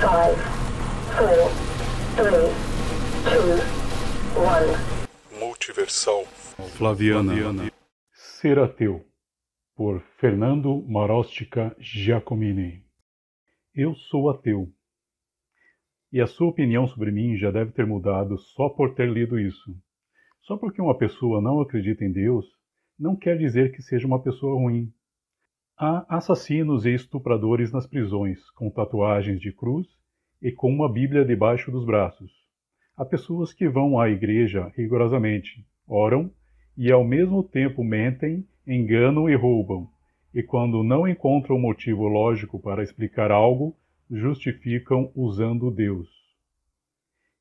Five, four, three, two, one. Multiversal Flaviana. Flaviana. Ser ateu por Fernando Marostica Giacomini. Eu sou ateu. E a sua opinião sobre mim já deve ter mudado só por ter lido isso. Só porque uma pessoa não acredita em Deus não quer dizer que seja uma pessoa ruim. Há assassinos e estupradores nas prisões, com tatuagens de cruz e com uma Bíblia debaixo dos braços. Há pessoas que vão à igreja rigorosamente, oram e ao mesmo tempo mentem, enganam e roubam, e quando não encontram motivo lógico para explicar algo, justificam usando Deus.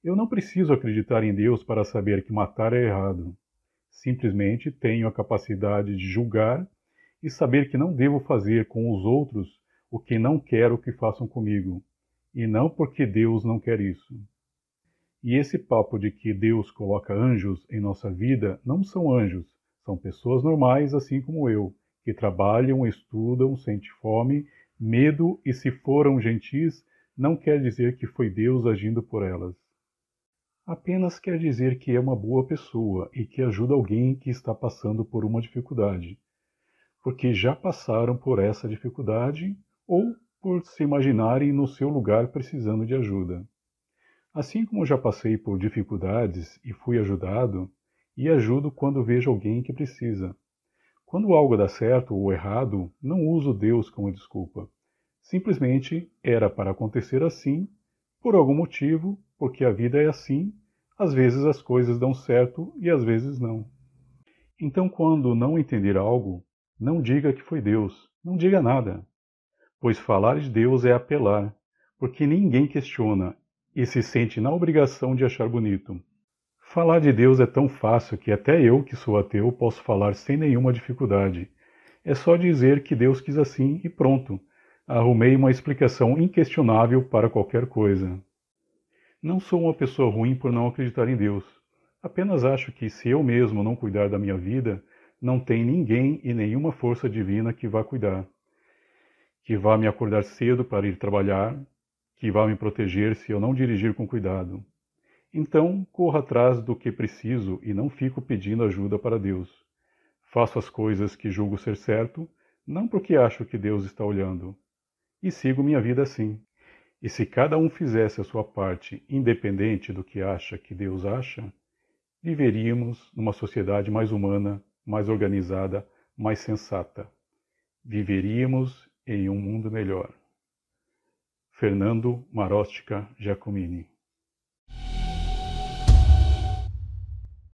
Eu não preciso acreditar em Deus para saber que matar é errado. Simplesmente tenho a capacidade de julgar e saber que não devo fazer com os outros o que não quero que façam comigo, e não porque Deus não quer isso. E esse papo de que Deus coloca anjos em nossa vida não são anjos, são pessoas normais, assim como eu, que trabalham, estudam, sentem fome, medo e, se foram gentis, não quer dizer que foi Deus agindo por elas. Apenas quer dizer que é uma boa pessoa e que ajuda alguém que está passando por uma dificuldade porque já passaram por essa dificuldade ou por se imaginarem no seu lugar precisando de ajuda. Assim como já passei por dificuldades e fui ajudado, e ajudo quando vejo alguém que precisa. Quando algo dá certo ou errado, não uso Deus como desculpa. Simplesmente era para acontecer assim, por algum motivo, porque a vida é assim, às vezes as coisas dão certo e às vezes não. Então, quando não entender algo, não diga que foi Deus, não diga nada. Pois falar de Deus é apelar, porque ninguém questiona e se sente na obrigação de achar bonito. Falar de Deus é tão fácil que até eu, que sou ateu, posso falar sem nenhuma dificuldade. É só dizer que Deus quis assim e pronto. Arrumei uma explicação inquestionável para qualquer coisa. Não sou uma pessoa ruim por não acreditar em Deus. Apenas acho que se eu mesmo não cuidar da minha vida, não tem ninguém e nenhuma força divina que vá cuidar, que vá me acordar cedo para ir trabalhar, que vá me proteger se eu não dirigir com cuidado. Então, corro atrás do que preciso e não fico pedindo ajuda para Deus. Faço as coisas que julgo ser certo, não porque acho que Deus está olhando. E sigo minha vida assim. E se cada um fizesse a sua parte, independente do que acha que Deus acha, viveríamos numa sociedade mais humana, mais organizada, mais sensata. Viveríamos em um mundo melhor. Fernando Marostica Giacomini